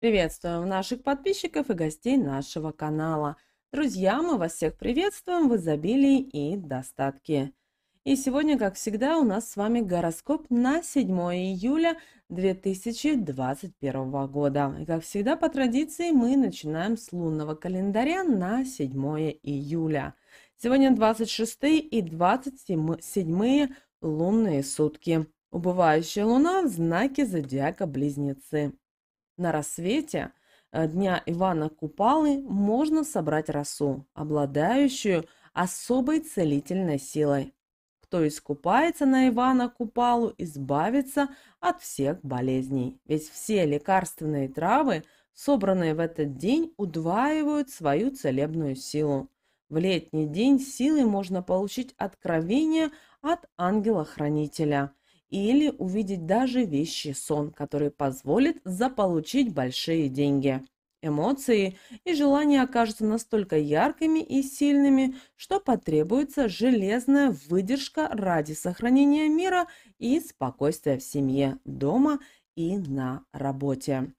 Приветствуем наших подписчиков и гостей нашего канала. Друзья, мы вас всех приветствуем в изобилии и достатке. И сегодня, как всегда, у нас с вами гороскоп на 7 июля 2021 года. И как всегда, по традиции, мы начинаем с лунного календаря на 7 июля. Сегодня 26 и 27 лунные сутки. Убывающая луна в знаке зодиака Близнецы. На рассвете э, дня Ивана Купалы можно собрать росу, обладающую особой целительной силой. Кто искупается на Ивана Купалу, избавится от всех болезней. Ведь все лекарственные травы, собранные в этот день, удваивают свою целебную силу. В летний день силы можно получить откровение от ангела-хранителя, или увидеть даже вещи сон, который позволит заполучить большие деньги. Эмоции и желания окажутся настолько яркими и сильными, что потребуется железная выдержка ради сохранения мира и спокойствия в семье, дома и на работе.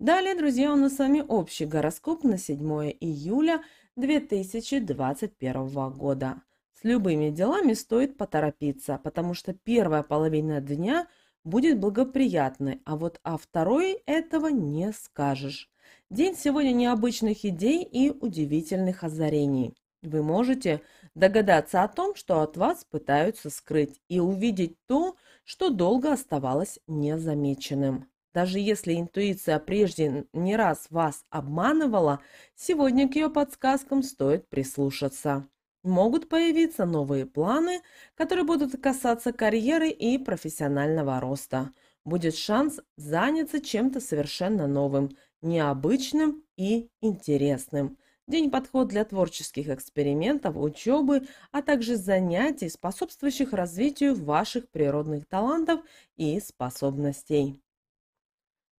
Далее, друзья, у нас с вами общий гороскоп на 7 июля 2021 года любыми делами стоит поторопиться, потому что первая половина дня будет благоприятной, а вот о второй этого не скажешь. День сегодня необычных идей и удивительных озарений. Вы можете догадаться о том, что от вас пытаются скрыть, и увидеть то, что долго оставалось незамеченным. Даже если интуиция прежде не раз вас обманывала, сегодня к ее подсказкам стоит прислушаться. Могут появиться новые планы, которые будут касаться карьеры и профессионального роста. Будет шанс заняться чем-то совершенно новым, необычным и интересным. День подход для творческих экспериментов, учебы, а также занятий, способствующих развитию ваших природных талантов и способностей.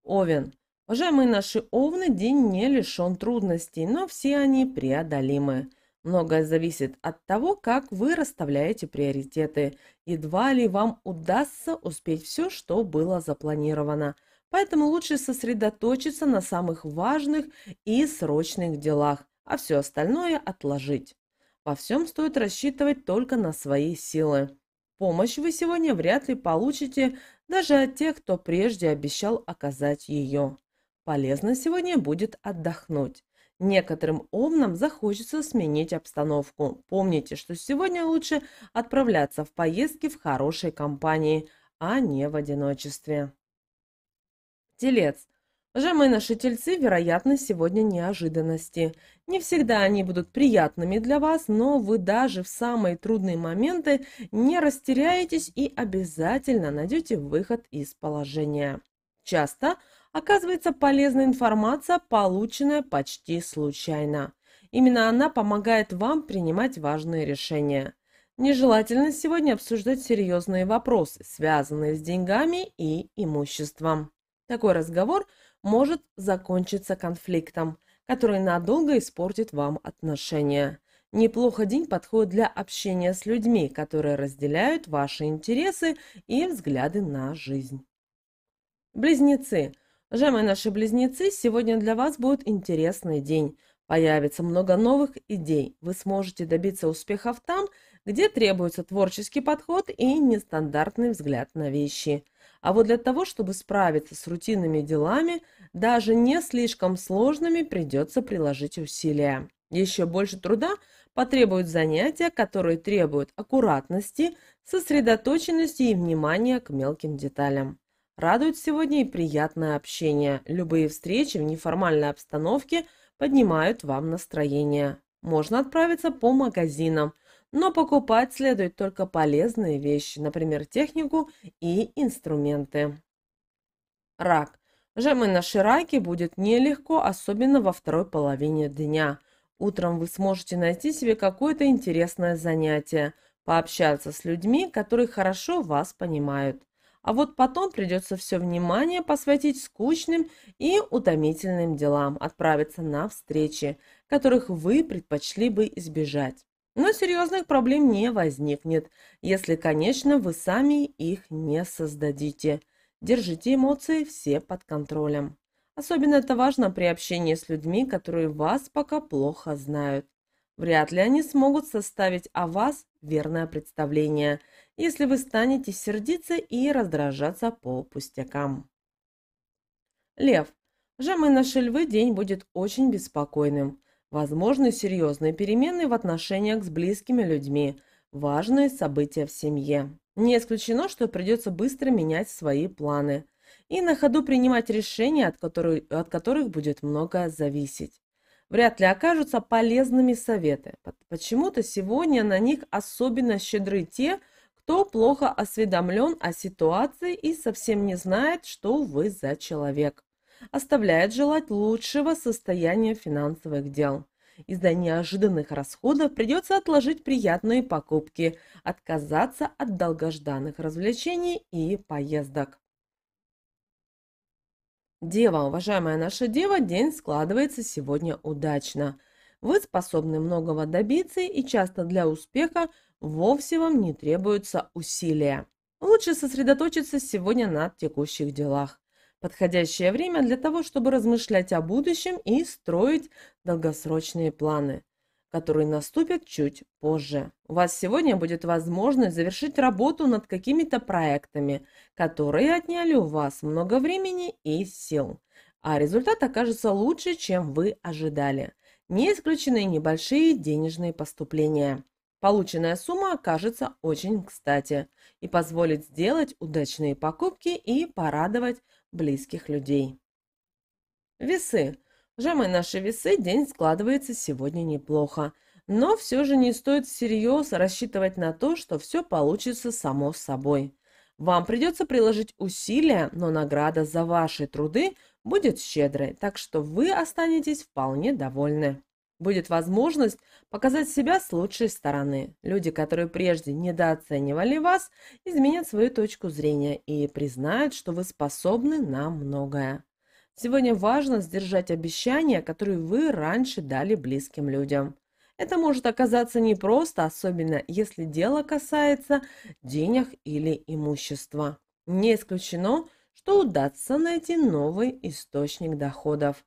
Овен. Уважаемые наши овны, день не лишен трудностей, но все они преодолимы. Многое зависит от того, как вы расставляете приоритеты. Едва ли вам удастся успеть все, что было запланировано. Поэтому лучше сосредоточиться на самых важных и срочных делах, а все остальное отложить. Во всем стоит рассчитывать только на свои силы. Помощь вы сегодня вряд ли получите даже от тех, кто прежде обещал оказать ее. Полезно сегодня будет отдохнуть. Некоторым овнам захочется сменить обстановку. Помните, что сегодня лучше отправляться в поездки в хорошей компании, а не в одиночестве. Телец. Уважаемые наши тельцы, вероятно, сегодня неожиданности. Не всегда они будут приятными для вас, но вы даже в самые трудные моменты не растеряетесь и обязательно найдете выход из положения. Часто оказывается полезная информация, полученная почти случайно. Именно она помогает вам принимать важные решения. Нежелательно сегодня обсуждать серьезные вопросы, связанные с деньгами и имуществом. Такой разговор может закончиться конфликтом, который надолго испортит вам отношения. Неплохо день подходит для общения с людьми, которые разделяют ваши интересы и взгляды на жизнь. Близнецы – Уважаемые наши близнецы, сегодня для вас будет интересный день. Появится много новых идей. Вы сможете добиться успехов там, где требуется творческий подход и нестандартный взгляд на вещи. А вот для того, чтобы справиться с рутинными делами, даже не слишком сложными, придется приложить усилия. Еще больше труда потребуют занятия, которые требуют аккуратности, сосредоточенности и внимания к мелким деталям. Радует сегодня и приятное общение. Любые встречи в неформальной обстановке поднимают вам настроение. Можно отправиться по магазинам, но покупать следует только полезные вещи, например, технику и инструменты. Рак. Жемы на Шираке будет нелегко, особенно во второй половине дня. Утром вы сможете найти себе какое-то интересное занятие, пообщаться с людьми, которые хорошо вас понимают а вот потом придется все внимание посвятить скучным и утомительным делам, отправиться на встречи, которых вы предпочли бы избежать. Но серьезных проблем не возникнет, если, конечно, вы сами их не создадите. Держите эмоции все под контролем. Особенно это важно при общении с людьми, которые вас пока плохо знают. Вряд ли они смогут составить о вас верное представление – если вы станете сердиться и раздражаться по пустякам. Лев. Жемы наши львы день будет очень беспокойным. Возможны серьезные перемены в отношениях с близкими людьми, важные события в семье. Не исключено, что придется быстро менять свои планы и на ходу принимать решения, от которых, от которых будет многое зависеть. Вряд ли окажутся полезными советы. Почему-то сегодня на них особенно щедры те, кто плохо осведомлен о ситуации и совсем не знает, что вы за человек. Оставляет желать лучшего состояния финансовых дел. Из-за неожиданных расходов придется отложить приятные покупки, отказаться от долгожданных развлечений и поездок. Дева, уважаемая наша дева, день складывается сегодня удачно. Вы способны многого добиться и часто для успеха вовсе вам не требуются усилия. Лучше сосредоточиться сегодня на текущих делах. Подходящее время для того, чтобы размышлять о будущем и строить долгосрочные планы, которые наступят чуть позже. У вас сегодня будет возможность завершить работу над какими-то проектами, которые отняли у вас много времени и сил, а результат окажется лучше, чем вы ожидали. Не исключены небольшие денежные поступления. Полученная сумма окажется очень кстати и позволит сделать удачные покупки и порадовать близких людей. Весы. Жамы наши весы день складывается сегодня неплохо, но все же не стоит всерьез рассчитывать на то, что все получится само собой. Вам придется приложить усилия, но награда за ваши труды будет щедрой, так что вы останетесь вполне довольны. Будет возможность показать себя с лучшей стороны. Люди, которые прежде недооценивали вас, изменят свою точку зрения и признают, что вы способны на многое. Сегодня важно сдержать обещания, которые вы раньше дали близким людям. Это может оказаться непросто, особенно если дело касается денег или имущества. Не исключено, что удастся найти новый источник доходов.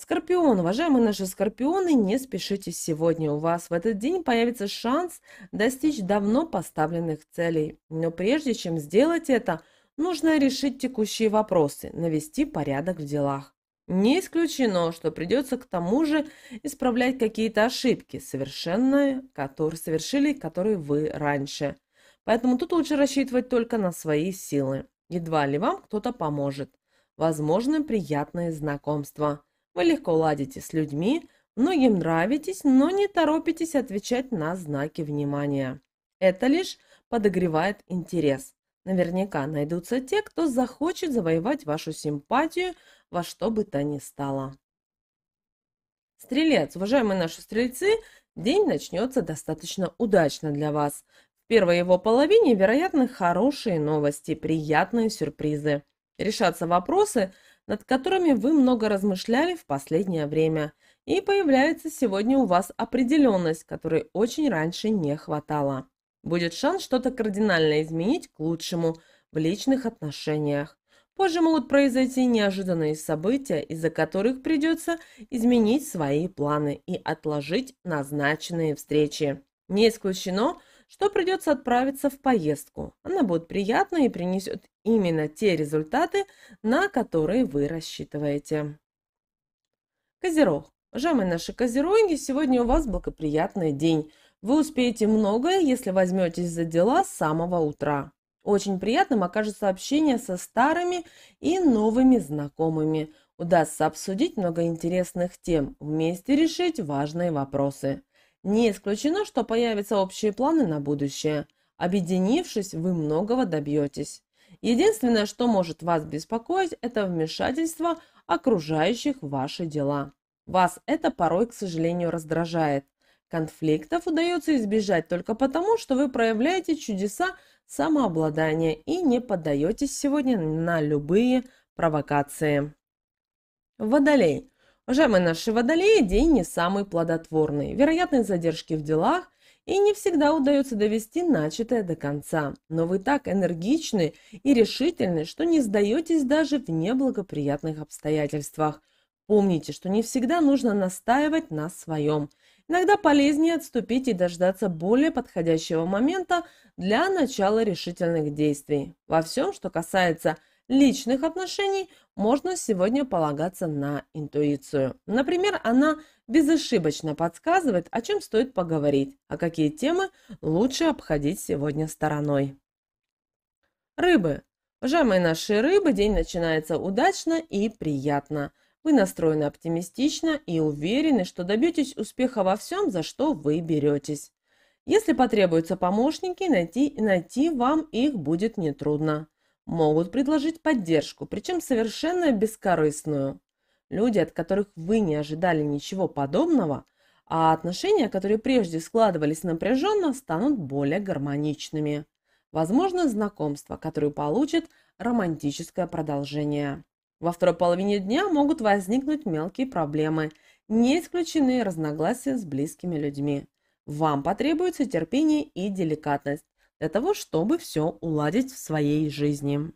Скорпион, уважаемые наши скорпионы, не спешите сегодня. У вас в этот день появится шанс достичь давно поставленных целей. Но прежде чем сделать это, нужно решить текущие вопросы, навести порядок в делах. Не исключено, что придется к тому же исправлять какие-то ошибки, совершенные, которые совершили, которые вы раньше. Поэтому тут лучше рассчитывать только на свои силы. Едва ли вам кто-то поможет. Возможны приятные знакомства – вы легко ладите с людьми, многим нравитесь, но не торопитесь отвечать на знаки внимания. Это лишь подогревает интерес. Наверняка найдутся те, кто захочет завоевать вашу симпатию во что бы то ни стало. Стрелец, уважаемые наши стрельцы, день начнется достаточно удачно для вас. В первой его половине, вероятно, хорошие новости, приятные сюрпризы. Решатся вопросы – над которыми вы много размышляли в последнее время, и появляется сегодня у вас определенность, которой очень раньше не хватало. Будет шанс что-то кардинально изменить к лучшему в личных отношениях. Позже могут произойти неожиданные события, из-за которых придется изменить свои планы и отложить назначенные встречи. Не исключено, что придется отправиться в поездку. Она будет приятной и принесет именно те результаты, на которые вы рассчитываете. Козерог. Уважаемые наши козероги, сегодня у вас благоприятный день. Вы успеете многое, если возьметесь за дела с самого утра. Очень приятным окажется общение со старыми и новыми знакомыми. Удастся обсудить много интересных тем, вместе решить важные вопросы. Не исключено, что появятся общие планы на будущее. Объединившись, вы многого добьетесь. Единственное, что может вас беспокоить, это вмешательство окружающих в ваши дела. Вас это порой, к сожалению, раздражает. Конфликтов удается избежать только потому, что вы проявляете чудеса самообладания и не поддаетесь сегодня на любые провокации. Водолей. Уважаемые наши водолеи, день не самый плодотворный. Вероятные задержки в делах и не всегда удается довести начатое до конца. Но вы так энергичны и решительны, что не сдаетесь даже в неблагоприятных обстоятельствах. Помните, что не всегда нужно настаивать на своем. Иногда полезнее отступить и дождаться более подходящего момента для начала решительных действий. Во всем, что касается – личных отношений можно сегодня полагаться на интуицию. Например, она безошибочно подсказывает, о чем стоит поговорить, а какие темы лучше обходить сегодня стороной. Рыбы. Уважаемые наши рыбы, день начинается удачно и приятно. Вы настроены оптимистично и уверены, что добьетесь успеха во всем, за что вы беретесь. Если потребуются помощники, найти, найти вам их будет нетрудно могут предложить поддержку, причем совершенно бескорыстную. Люди, от которых вы не ожидали ничего подобного, а отношения, которые прежде складывались напряженно, станут более гармоничными. Возможно, знакомство, которое получит, романтическое продолжение. Во второй половине дня могут возникнуть мелкие проблемы, не исключены разногласия с близкими людьми. Вам потребуется терпение и деликатность, для того, чтобы все уладить в своей жизни.